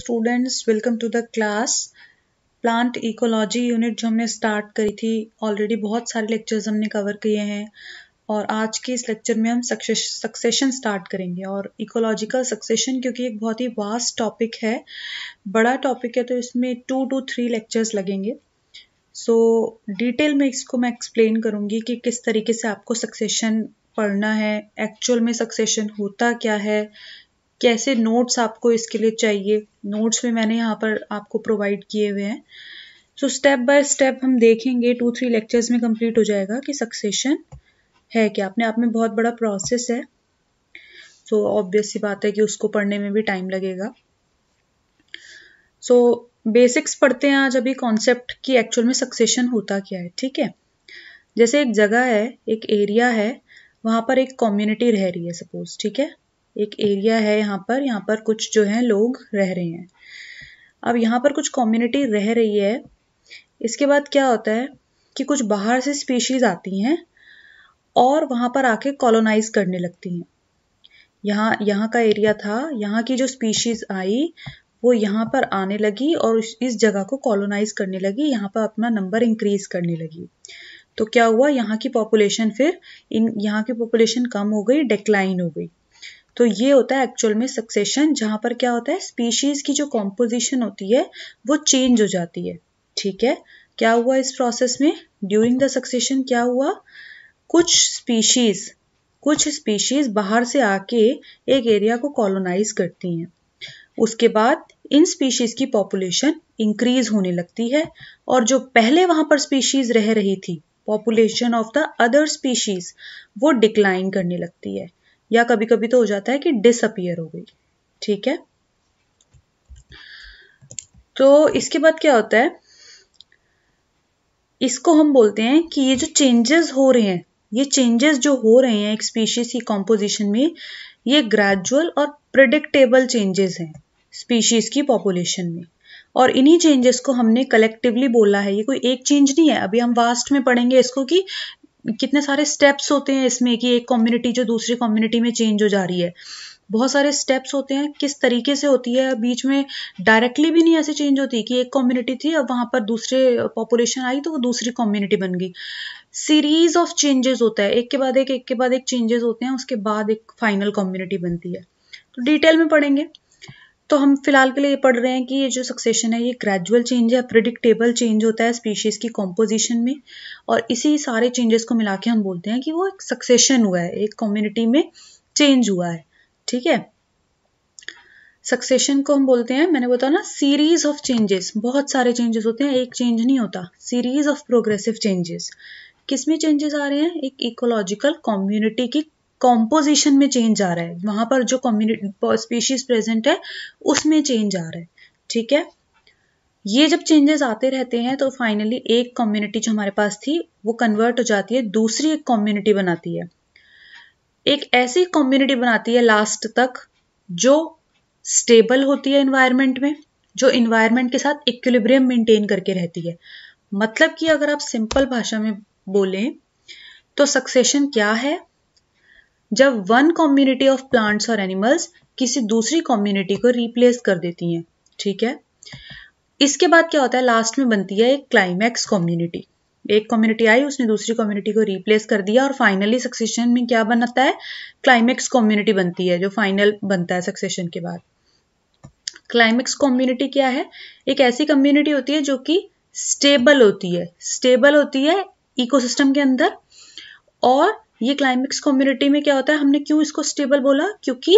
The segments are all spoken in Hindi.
Students welcome to the class plant ecology unit जो हमने स्टार्ट करी थी ऑलरेडी बहुत सारे लेक्चर्स हमने कवर किए हैं और आज के इस लेक्चर में हम सक्सेशन स्टार्ट करेंगे और इकोलॉजिकल सक्सेशन क्योंकि एक बहुत ही वास्ट टॉपिक है बड़ा टॉपिक है तो इसमें टू टू थ्री लेक्चर्स लगेंगे सो so, डिटेल में इसको मैं एक्सप्लेन करूँगी कि किस तरीके से आपको सक्सेशन पढ़ना है एक्चुअल में सक्सेशन होता क्या है कैसे नोट्स आपको इसके लिए चाहिए नोट्स भी मैंने यहाँ पर आपको प्रोवाइड किए हुए हैं सो स्टेप बाय स्टेप हम देखेंगे टू थ्री लेक्चर्स में कंप्लीट हो जाएगा कि सक्सेशन है क्या अपने आप में बहुत बड़ा प्रोसेस है सो so, ऑब्वियस सी बात है कि उसको पढ़ने में भी टाइम लगेगा सो so, बेसिक्स पढ़ते हैं आज अभी कॉन्सेप्ट कि एक्चुअल में सक्सेशन होता क्या है ठीक है जैसे एक जगह है एक एरिया है वहाँ पर एक कम्युनिटी रह रही है सपोज ठीक है एक एरिया है यहाँ पर यहाँ पर कुछ जो है लोग रह रहे हैं अब यहाँ पर कुछ कम्युनिटी रह रही है इसके बाद क्या होता है कि कुछ बाहर से स्पीशीज़ आती हैं और वहाँ पर आके कॉलोनाइज करने लगती हैं यहाँ यहाँ का एरिया था यहाँ की जो स्पीशीज़ आई वो यहाँ पर आने लगी और इस जगह को कॉलोनाइज करने लगी यहाँ पर अपना नंबर इंक्रीज करने लगी तो क्या हुआ यहाँ की पॉपुलेशन फिर इन यहाँ की पॉपुलेशन कम हो गई डिक्लाइन हो गई तो ये होता है एक्चुअल में सक्सेशन जहाँ पर क्या होता है स्पीशीज की जो कॉम्पोजिशन होती है वो चेंज हो जाती है ठीक है क्या हुआ इस प्रोसेस में ड्यूरिंग द सक्सेशन क्या हुआ कुछ स्पीशीज कुछ स्पीशीज बाहर से आके एक एरिया को कॉलोनाइज करती हैं उसके बाद इन स्पीशीज की पॉपुलेशन इंक्रीज होने लगती है और जो पहले वहां पर स्पीशीज रह रही थी population of the other species वो डिक्लाइन करने लगती है या कभी कभी तो हो जाता है कि डिसअपियर हो गई ठीक है तो इसके बाद क्या होता है इसको हम बोलते हैं कि ये जो चेंजेस हो रहे हैं ये चेंजेस जो हो रहे हैं एक स्पीशीज की कॉम्पोजिशन में ये ग्रेजुअल और प्रिडिक्टेबल चेंजेस हैं स्पीशीज की पॉपुलेशन में और इन्हीं चेंजेस को हमने कलेक्टिवली बोला है ये कोई एक चेंज नहीं है अभी हम वास्ट में पढ़ेंगे इसको कि कितने सारे स्टेप्स होते हैं इसमें कि एक कम्युनिटी जो दूसरी कम्युनिटी में चेंज हो जा रही है बहुत सारे स्टेप्स होते हैं किस तरीके से होती है बीच में डायरेक्टली भी नहीं ऐसे चेंज होती कि एक कम्युनिटी थी अब वहाँ पर दूसरे पॉपुलेशन आई तो वो दूसरी कम्युनिटी बन गई सीरीज ऑफ चेंजेस होता है एक के बाद एक एक के बाद एक चेंजेस होते हैं उसके बाद एक फाइनल कम्युनिटी बनती है तो डिटेल में पढ़ेंगे तो हम फिलहाल के लिए ये पढ़ रहे हैं कि ये जो सक्सेशन है ये ग्रेजुअल चेंज है प्रिडिक्टेबल चेंज होता है स्पीशीज़ की कॉम्पोजिशन में और इसी सारे चेंजेस को मिला के हम बोलते हैं कि वो एक सक्सेशन हुआ है एक कम्युनिटी में चेंज हुआ है ठीक है सक्सेशन को हम बोलते हैं मैंने बताया ना सीरीज ऑफ चेंजेस बहुत सारे चेंजेस होते हैं एक चेंज नहीं होता सीरीज ऑफ प्रोग्रेसिव चेंजेस किसमें चेंजेस आ रहे हैं एक इकोलॉजिकल कम्युनिटी की कॉम्पोजिशन में चेंज आ रहा है वहां पर जो कम्युनिटी स्पीशीज प्रेजेंट है उसमें चेंज आ रहा है ठीक है ये जब चेंजेस आते रहते हैं तो फाइनली एक कम्युनिटी जो हमारे पास थी वो कन्वर्ट हो जाती है दूसरी एक कम्युनिटी बनाती है एक ऐसी कम्युनिटी बनाती है लास्ट तक जो स्टेबल होती है इन्वायरमेंट में जो इन्वायरमेंट के साथ इक्विलिब्रियम मेंटेन करके रहती है मतलब कि अगर आप सिंपल भाषा में बोलें तो सक्सेशन क्या है जब वन कम्युनिटी ऑफ प्लांट्स और एनिमल्स किसी दूसरी कम्युनिटी को रिप्लेस कर देती हैं ठीक है इसके बाद क्या होता है लास्ट में बनती है एक क्लाइमैक्स कम्युनिटी एक कम्युनिटी आई उसने दूसरी कम्युनिटी को रिप्लेस कर दिया और फाइनली सक्सेशन में क्या बनता है क्लाइमैक्स कम्युनिटी बनती है जो फाइनल बनता है सक्सेशन के बाद क्लाइमैक्स कम्युनिटी क्या है एक ऐसी कम्युनिटी होती है जो कि स्टेबल होती है स्टेबल होती है इकोसिस्टम के अंदर और ये क्लाइमेक्स कम्युनिटी में क्या होता है हमने क्यों इसको स्टेबल बोला क्योंकि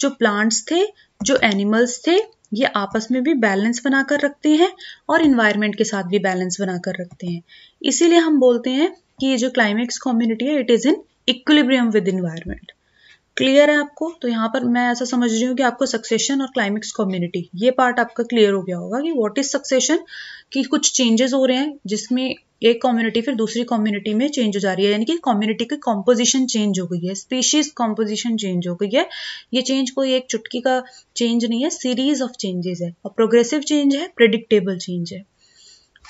जो प्लांट्स थे जो एनिमल्स थे ये आपस में भी बैलेंस बनाकर रखते हैं और इन्वायरमेंट के साथ भी बैलेंस बनाकर रखते हैं इसीलिए हम बोलते हैं कि ये जो क्लाइमेक्स कम्युनिटी है it is in equilibrium with environment clear है आपको तो यहाँ पर मैं ऐसा समझ रही हूँ कि आपको सक्सेशन और क्लाइमेक्स कम्युनिटी ये पार्ट आपका क्लियर हो गया होगा कि व्हाट इज सक्सेशन कि कुछ चेंजेस हो रहे हैं जिसमें एक कम्युनिटी फिर दूसरी कम्युनिटी में चेंज हो जा रही है यानी कि कम्युनिटी की कॉम्पोजिशन चेंज हो गई है स्पीशीज कॉम्पोजिशन चेंज हो गई है ये चेंज कोई एक चुटकी का चेंज नहीं है सीरीज ऑफ चेंजेस है और प्रोग्रेसिव चेंज है प्रिडिक्टेबल चेंज है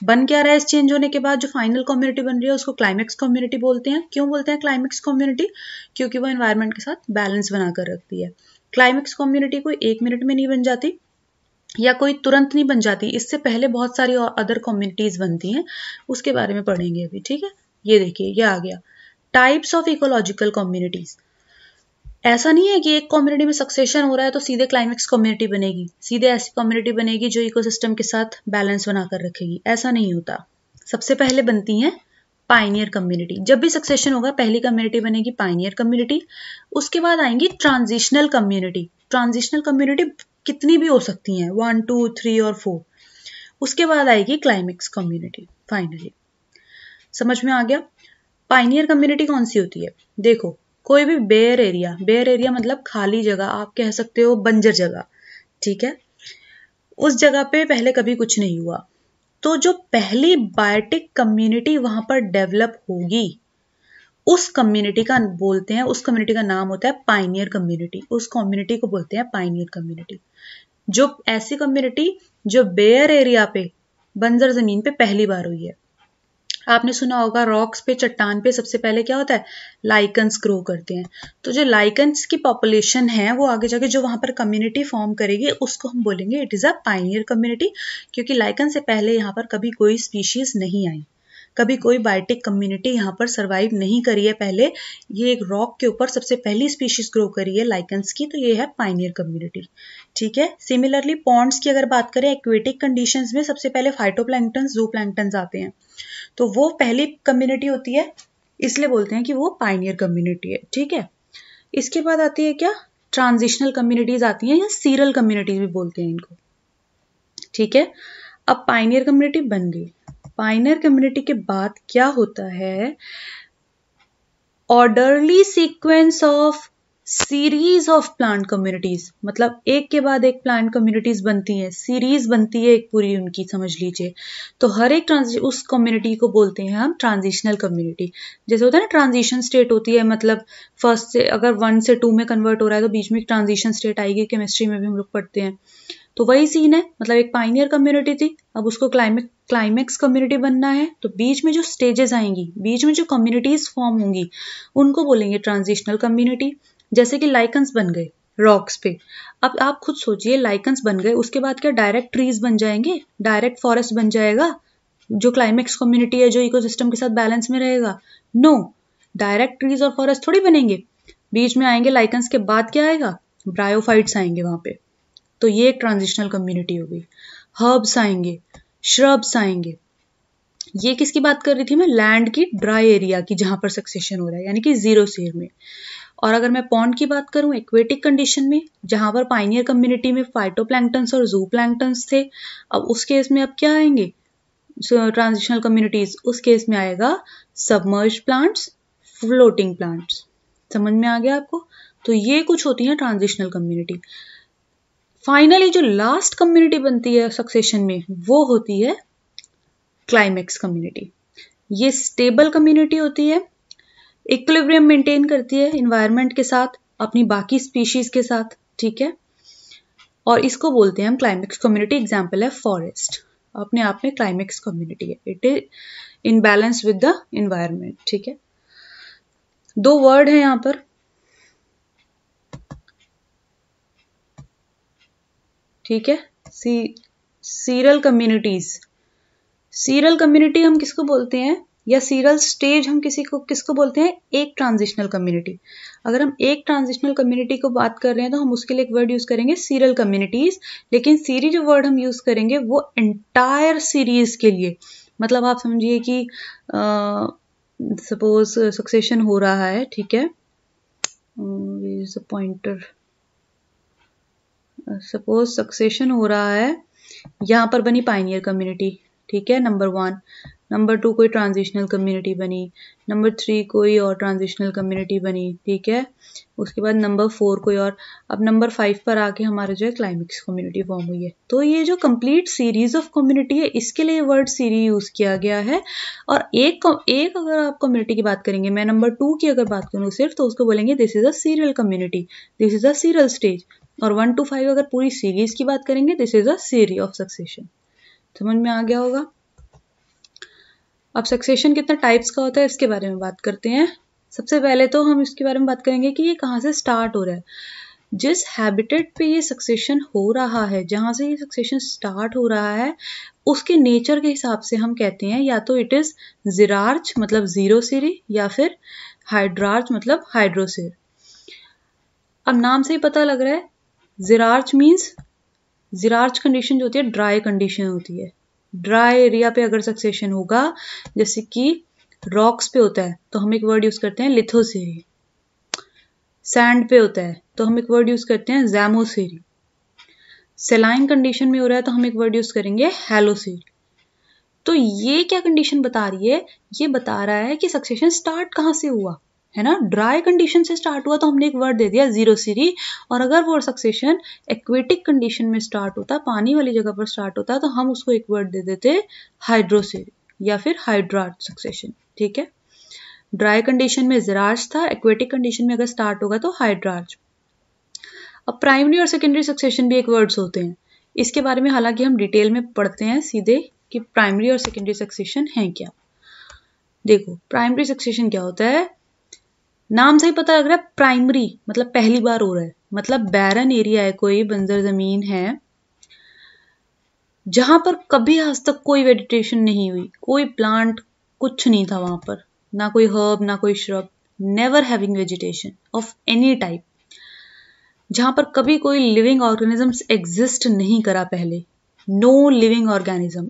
बन क्या रहा है इस चेंज होने के बाद जो फाइनल कम्युनिटी बन रही है उसको क्लाइमेक्स कम्युनिटी बोलते हैं क्यों बोलते हैं क्लाइमेक्स कम्युनिटी क्योंकि वो एनवायरमेंट के साथ बैलेंस बनाकर रखती है क्लाइमेक्स कम्युनिटी कोई एक मिनट में नहीं बन जाती या कोई तुरंत नहीं बन जाती इससे पहले बहुत सारी अदर कम्युनिटीज बनती हैं उसके बारे में पढ़ेंगे अभी ठीक है ये देखिए ये आ गया टाइप्स ऑफ इकोलॉजिकल कम्युनिटीज़ ऐसा नहीं है कि एक कम्युनिटी में सक्सेशन हो रहा है तो सीधे क्लाइमेक्स कम्युनिटी बनेगी सीधे ऐसी कम्युनिटी बनेगी जो इकोसिस्टम के साथ बैलेंस बनाकर रखेगी ऐसा नहीं होता सबसे पहले बनती हैं पाइनियर कम्युनिटी जब भी सक्सेशन होगा पहली कम्युनिटी बनेगी पाइनियर कम्युनिटी उसके बाद आएंगी ट्रांजिशनल कम्युनिटी ट्रांजिशनल कम्युनिटी कितनी भी हो सकती हैं वन टू थ्री और फोर उसके बाद आएगी क्लाइमेक्स कम्युनिटी फाइनली समझ में आ गया पाइनियर कम्युनिटी कौन सी होती है देखो कोई भी बेयर एरिया बेयर एरिया मतलब खाली जगह आप कह सकते हो बंजर जगह ठीक है उस जगह पे पहले कभी कुछ नहीं हुआ तो जो पहली बायोटिक कम्युनिटी वहां पर डेवलप होगी उस कम्युनिटी का बोलते हैं उस कम्युनिटी का नाम होता है पाइनियर कम्युनिटी उस कम्युनिटी को बोलते हैं पाइनियर कम्युनिटी जो ऐसी कम्युनिटी जो बेयर एरिया पे बंजर जमीन पे पहली बार हुई है आपने सुना होगा रॉक्स पे चट्टान पे सबसे पहले क्या होता है लाइकन्स ग्रो करते हैं तो जो लाइकन्स की पॉपुलेशन है वो आगे जाके जो वहाँ पर कम्युनिटी फॉर्म करेगी उसको हम बोलेंगे it is a pioneer community क्योंकि लाइकन से पहले यहाँ पर कभी कोई स्पीशीज नहीं आई कभी कोई बायोटिक कम्युनिटी यहाँ पर सरवाइव नहीं करी है पहले ये एक रॉक के ऊपर सबसे पहली स्पीशीज ग्रो करी है लाइकन्स की तो ये है पाइनियर कम्युनिटी ठीक है सिमिलरली पॉन्ड्स की अगर बात करें एक्वेटिक कंडीशन में सबसे पहले फाइटो फाइटोप्लैंक्टन जूप्लैंक्टन आते हैं तो वो पहली कम्युनिटी होती है इसलिए बोलते हैं कि वो पाइनियर कम्युनिटी है ठीक है इसके बाद आती है क्या ट्रांजिशनल कम्युनिटीज आती हैं या सीरल कम्युनिटीज भी बोलते हैं इनको ठीक है अब पाइनियर कम्युनिटी बन गई पाइनियर कम्युनिटी के बाद क्या होता है orderly sequence of series of plant communities मतलब एक के बाद एक प्लांट कम्युनिटीज बनती हैं सीरीज बनती है एक पूरी उनकी समझ लीजिए तो हर एक उस कम्युनिटी को बोलते हैं हम ट्रांजिशनल कम्युनिटी जैसे होता है ना ट्रांजिशन स्टेट होती है मतलब फर्स्ट से अगर वन से टू में कन्वर्ट हो रहा है तो बीच में एक ट्रांजिशन स्टेट आएगी केमिस्ट्री में भी हम लोग पढ़ते हैं तो वही सीन है मतलब एक पाइनियर कम्युनिटी थी अब उसको क्लाइमे क्लाइमेक्स कम्युनिटी बनना है तो बीच में जो स्टेजेस आएंगी बीच में जो कम्युनिटीज फॉर्म होंगी उनको बोलेंगे ट्रांजिशनल कम्युनिटी जैसे कि लाइकन्स बन गए रॉक्स पे अब आप खुद सोचिए लाइकन्स बन गए उसके बाद क्या डायरेक्ट ट्रीज बन जाएंगे डायरेक्ट फॉरेस्ट बन जाएगा जो क्लाइमेक्स कम्युनिटी है जो इकोसिस्टम के साथ बैलेंस में रहेगा नो डायरेक्ट ट्रीज और फॉरेस्ट थोड़ी बनेंगे बीच में आएंगे लाइकन्स के बाद क्या आएगा ब्रायोफाइट्स आएंगे वहां पे तो ये एक ट्रांजिशनल कम्युनिटी होगी हर्ब्स आएंगे श्रब्स आएंगे ये किसकी बात कर रही थी मैं लैंड की ड्राई एरिया की जहां पर सक्सेशन हो रहा है यानी कि जीरो सेर में और अगर मैं पॉन्ड की बात करूं एक्वेटिक कंडीशन में जहां पर पाइनियर कम्युनिटी में फाइटो और जू प्लैंक्टन्स थे अब उस केस में अब क्या आएंगे ट्रांजिशनल कम्युनिटीज उस केस में आएगा सबमर्ज प्लांट्स फ्लोटिंग प्लांट्स समझ में आ गया आपको तो ये कुछ होती है ट्रांजिशनल कम्युनिटी फाइनली जो लास्ट कम्युनिटी बनती है सक्सेशन में वो होती है क्लाइमेक्स कम्युनिटी ये स्टेबल कम्युनिटी होती है इक्विलिब्रियम मेंटेन करती है इन्वायरमेंट के साथ अपनी बाकी स्पीशीज के साथ ठीक है और इसको बोलते हैं हम क्लाइमेक्स कम्युनिटी एग्जाम्पल है फॉरेस्ट अपने आप में क्लाइमेक्स कम्युनिटी है it is in balance with the environment ठीक है दो वर्ड है यहां पर ठीक है सी सीरल कम्युनिटीज सीरल कम्युनिटी हम किसको बोलते हैं या सीरियल स्टेज हम किसी को किसको बोलते हैं एक ट्रांजिशनल कम्युनिटी अगर हम एक ट्रांजिशनल कम्युनिटी को बात कर रहे हैं तो हम उसके लिए एक वर्ड यूज़ करेंगे सीरियल कम्युनिटीज़ लेकिन सीरी जो वर्ड हम यूज़ करेंगे वो एंटायर सीरीज़ के लिए मतलब आप समझिए कि सपोज सक्सेशन हो रहा है ठीक है पॉइंटर सपोज सक्सेशन हो रहा है यहाँ पर बनी पाइनियर कम्युनिटी ठीक है नंबर वन नंबर टू कोई ट्रांजिशनल कम्युनिटी बनी नंबर थ्री कोई और ट्रांजिशनल कम्युनिटी बनी ठीक है उसके बाद नंबर फोर कोई और अब नंबर फाइव पर आके हमारा जो है क्लाइमेक्स कम्युनिटी फॉर्म हुई है तो ये जो कंप्लीट सीरीज ऑफ कम्युनिटी है इसके लिए वर्ड सीरी यूज किया गया है और एक एक अगर आप कम्युनिटी की बात करेंगे मैं नंबर टू की अगर बात करूँ सिर्फ तो उसको बोलेंगे this is a serial community this is a serial stage और वन टू फाइव अगर पूरी सीरीज की बात करेंगे this is a sere of succession समझ में आ गया होगा अब सक्सेशन कितने टाइप्स का होता है इसके बारे में बात करते हैं सबसे पहले तो हम इसके बारे में बात करेंगे कि ये कहाँ से स्टार्ट हो रहा है जिस हैबिटेट पे ये सक्सेशन हो रहा है जहाँ से ये सक्सेशन स्टार्ट हो रहा है उसके नेचर के हिसाब से हम कहते हैं या तो इट इज़ जिरार्च मतलब ज़ीरो सीरी या फिर हाइड्रार्च मतलब हाइड्रोसिर अब नाम से ही पता लग रहा है जिरार्च मीन्स जिरार्च कंडीशन जो होती है ड्राई कंडीशन होती है ड्राई एरिया पे अगर सक्सेशन होगा जैसे कि रॉक्स पे होता है तो हम एक वर्ड यूज करते हैं लिथोसेरी सैंड पे होता है तो हम एक वर्ड यूज करते हैं जैमोसेरी सेलाइन कंडीशन में हो रहा है तो हम एक वर्ड यूज करेंगे हेलोसेरी तो ये क्या कंडीशन बता रही है ये बता रहा है कि सक्सेशन स्टार्ट कहाँ से हुआ है ना ड्राई कंडीशन से स्टार्ट हुआ तो हमने एक वर्ड दे दिया जीरो सीरी और अगर वो सक्सेशन एक्वेटिक कंडीशन में स्टार्ट होता पानी वाली जगह पर स्टार्ट होता तो हम उसको एक वर्ड दे देते हाइड्रोसीरी या फिर हाइड्राट सक्सेशन ठीक है ड्राई कंडीशन में जराज था एक्वेटिक कंडीशन में अगर स्टार्ट होगा तो हाइड्राज अब प्राइमरी और सेकेंडरी सक्सेशन भी एक वर्ड्स होते हैं इसके बारे में हालांकि हम डिटेल में पढ़ते हैं सीधे कि प्राइमरी और सेकेंडरी सक्सेशन है क्या देखो प्राइमरी सक्सेशन क्या होता है नाम से ही पता लग रहा है प्राइमरी मतलब पहली बार हो रहा है मतलब बैरन एरिया है कोई बंजर जमीन है जहां पर कभी आज तक कोई वेजिटेशन नहीं हुई कोई प्लांट कुछ नहीं था वहां पर ना कोई हर्ब ना कोई shrub never having vegetation of any type जहां पर कभी कोई लिविंग ऑर्गेनिजम्स एग्जिस्ट नहीं करा पहले नो लिविंग ऑर्गेनिज्म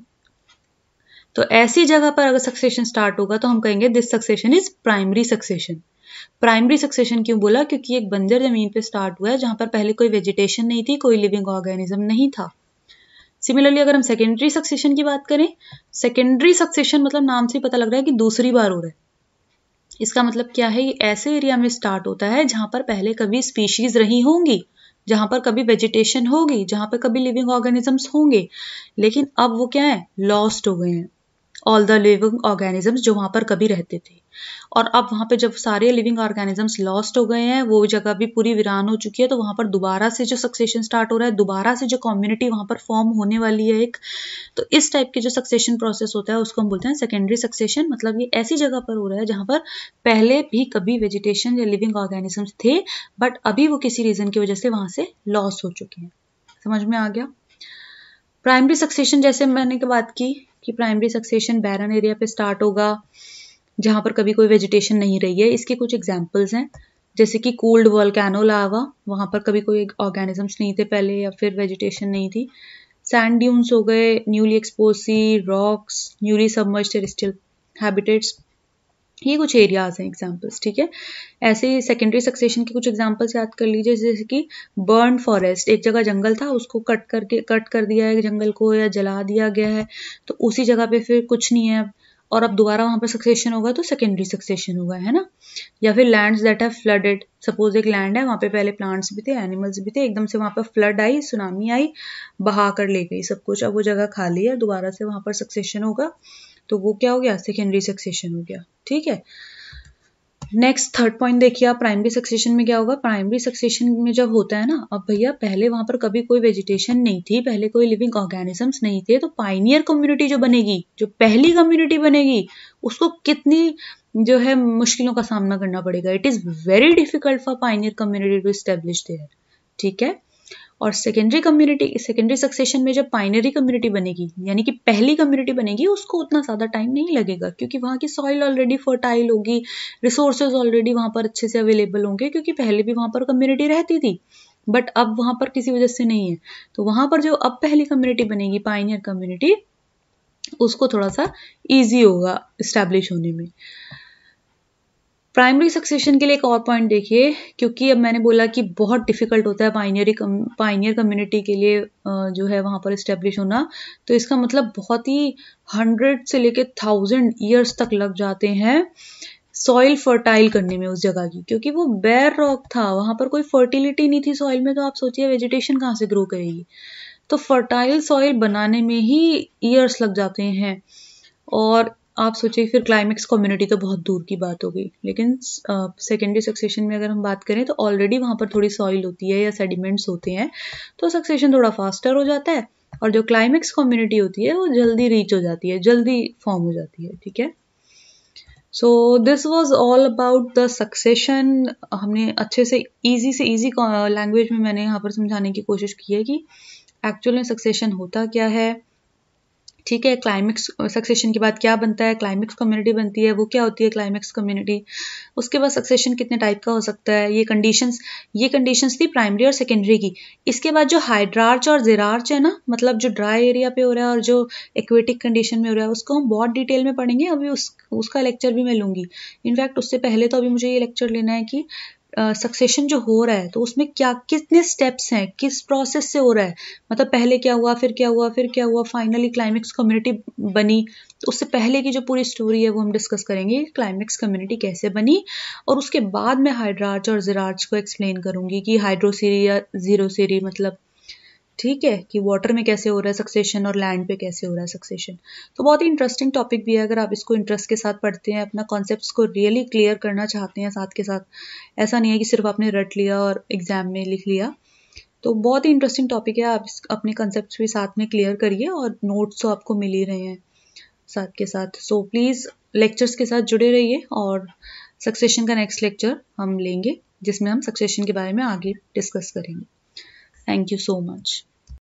तो ऐसी जगह पर अगर सक्सेशन स्टार्ट होगा तो हम कहेंगे this succession is primary succession primary succession क्यों बोला क्योंकि एक बंजर जमीन पे स्टार्ट हुआ है जहां पर पहले कोई वेजिटेशन नहीं थी कोई लिविंग ऑर्गेनिज्म नहीं था सिमिलरली अगर हम सेकेंडरी सक्सेशन की बात करें सेकेंडरी सक्सेशन मतलब नाम से पता लग रहा है कि दूसरी बार हो रहा है इसका मतलब क्या है ये ऐसे एरिया में स्टार्ट होता है जहां पर पहले कभी स्पीशीज रही होंगी जहां पर कभी वेजिटेशन होगी जहां पर कभी लिविंग ऑर्गेनिजम्स होंगे लेकिन अब वो क्या है लॉस्ट हो गए हैं ऑल द लिविंग ऑर्गेनिजम्स जो वहाँ पर कभी रहते थे और अब वहाँ पे जब सारे लिविंग ऑर्गेनिजम्स लॉस्ट हो गए हैं वो जगह भी पूरी वीरान हो चुकी है तो वहाँ पर दोबारा से जो सक्सेशन स्टार्ट हो रहा है दोबारा से जो कम्युनिटी वहाँ पर फॉर्म होने वाली है एक तो इस टाइप के जो सक्सेशन प्रोसेस होता है उसको हम बोलते हैं सेकेंडरी सक्सेशन मतलब ये ऐसी जगह पर हो रहा है जहाँ पर पहले भी कभी वेजिटेशन या लिविंग ऑर्गेनिजम्स थे बट अभी वो किसी रीज़न की वजह से वहाँ से लॉस हो चुके हैं समझ में आ गया प्राइमरी सक्सेशन जैसे मैंने बात की कि प्राइमरी सक्सेशन बैरन एरिया पे स्टार्ट होगा जहाँ पर कभी कोई वेजिटेशन नहीं रही है इसके कुछ एग्जाम्पल्स हैं जैसे कि कोल्ड वॉल्केनो लावा वहाँ पर कभी कोई ऑर्गेनिजम्स नहीं थे पहले या फिर वेजिटेशन नहीं थी सैंड ड्यून्स हो गए newly exposed rocks newly submerged terrestrial habitats ये कुछ एरियाज हैं एग्जांपल्स ठीक है ऐसे सेकेंडरी सक्सेशन के कुछ एग्जांपल्स याद कर लीजिए जैसे कि बर्न फॉरेस्ट एक जगह जंगल था उसको कट करके कट कर दिया है जंगल को या जला दिया गया है तो उसी जगह पे फिर कुछ नहीं है अब और अब दोबारा वहाँ पर सक्सेशन होगा तो सेकेंडरी सक्सेशन होगा है ना या फिर लैंड्स दैट है फ्लडेड सपोज एक लैंड है वहाँ पे पहले प्लांट्स भी थे एनिमल्स भी थे एकदम से वहाँ पर फ्लड आई सुनामी आई बहा कर ले गई सब कुछ अब वो जगह खाली है दोबारा से वहाँ पर सक्सेशन होगा तो वो क्या हो गया सेकेंडरी सक्सेशन हो गया ठीक है नेक्स्ट थर्ड पॉइंट देखिए आप प्राइमरी सक्सेशन में क्या होगा प्राइमरी सक्सेशन में जब होता है ना अब भैया पहले वहां पर कभी कोई वेजिटेशन नहीं थी पहले कोई लिविंग ऑर्गेनिजम्स नहीं थे तो पाइनियर कम्युनिटी जो बनेगी जो पहली कम्युनिटी बनेगी उसको कितनी जो है मुश्किलों का सामना करना पड़ेगा it is very difficult for pioneer community to establish there ठीक है और सेकेंडरी कम्युनिटी सेकेंडरी सक्सेशन में जब पाइनरी कम्युनिटी बनेगी यानी कि पहली कम्युनिटी बनेगी उसको उतना ज़्यादा टाइम नहीं लगेगा क्योंकि वहाँ की सॉइल ऑलरेडी फर्टाइल होगी रिसोर्सेज ऑलरेडी वहाँ पर अच्छे से अवेलेबल होंगे क्योंकि पहले भी वहाँ पर कम्युनिटी रहती थी बट अब वहाँ पर किसी वजह से नहीं है तो वहाँ पर जो अब पहली कम्युनिटी बनेगी पाइनियर कम्युनिटी उसको थोड़ा सा ईजी होगा इस्टेब्लिश होने में प्राइमरी सक्सेशन के लिए एक और पॉइंट देखिए क्योंकि अब मैंने बोला कि बहुत डिफिकल्ट होता है पाइनियरी पाइनियर कम्युनिटी के लिए जो है वहाँ पर इस्टेब्लिश होना तो इसका मतलब बहुत ही हंड्रेड से लेके थाउजेंड ईयर्स तक लग जाते हैं सॉइल फर्टाइल करने में उस जगह की क्योंकि वो बेर रॉक था वहाँ पर कोई फर्टिलिटी नहीं थी सॉइल में तो आप सोचिए वेजिटेशन कहाँ से ग्रो करेगी तो फर्टाइल सॉइल बनाने में ही ईयर्स लग जाते हैं और आप सोचिए फिर क्लाइमेक्स कम्युनिटी तो बहुत दूर की बात हो गई लेकिन सेकेंडरी सक्सेशन में अगर हम बात करें तो ऑलरेडी वहाँ पर थोड़ी सॉइल होती है या सेडिमेंट्स होते हैं तो सक्सेशन थोड़ा फास्टर हो जाता है और जो क्लाइमेक्स कम्युनिटी होती है वो जल्दी रीच हो जाती है जल्दी फॉर्म हो जाती है ठीक है so this was all about the succession हमने अच्छे से ईजी से ईजी लैंग्वेज में मैंने यहाँ पर समझाने की कोशिश की है कि एक्चुअल में सक्सेशन होता क्या है ठीक है क्लाइमेक्स सक्सेशन के बाद क्या बनता है क्लाइमेक्स कम्युनिटी बनती है वो क्या होती है क्लाइमेक्स कम्युनिटी उसके बाद सक्सेशन कितने टाइप का हो सकता है ये कंडीशंस ये कंडीशंस थी प्राइमरी और सेकेंडरी की इसके बाद जो हाइड्रार्च और जेरार्च है ना मतलब जो ड्राई एरिया पे हो रहा है और जो एक्वेटिक कंडीशन में हो रहा है उसको हम बहुत डिटेल में पढ़ेंगे अभी उस उसका लेक्चर भी मैं लूँगी इनफैक्ट उससे पहले तो अभी मुझे ये लेक्चर लेना है कि सक्सेशन जो हो रहा है तो उसमें क्या कितने स्टेप्स हैं किस प्रोसेस से हो रहा है मतलब पहले क्या हुआ फिर क्या हुआ फिर क्या हुआ फाइनली क्लाइमेक्स कम्युनिटी बनी तो उससे पहले की जो पूरी स्टोरी है वो हम डिस्कस करेंगे क्लाइमेक्स कम्युनिटी कैसे बनी और उसके बाद मैं हाइड्रार्च और जिरार्च को एक्सप्लेन करूँगी कि हाइड्रोसीरी या जीरो सीरी मतलब ठीक है कि वाटर में कैसे हो रहा है सक्सेशन और लैंड पे कैसे हो रहा है सक्सेशन तो बहुत ही इंटरेस्टिंग टॉपिक भी है अगर आप इसको इंटरेस्ट के साथ पढ़ते हैं अपना कॉन्सेप्ट को रियली क्लियर करना चाहते हैं साथ के साथ ऐसा नहीं है कि सिर्फ आपने रट लिया और एग्जाम में लिख लिया तो बहुत ही इंटरेस्टिंग टॉपिक है आप अपने कॉन्सेप्ट भी साथ में क्लियर करिए और नोट्स तो आपको मिल ही रहे हैं साथ के साथ सो प्लीज़ लेक्चर्स के साथ जुड़े रहिए और सक्सेशन का नेक्स्ट लेक्चर हम लेंगे जिसमें हम सक्सेशन के बारे में आगे डिस्कस करेंगे Thank you so much.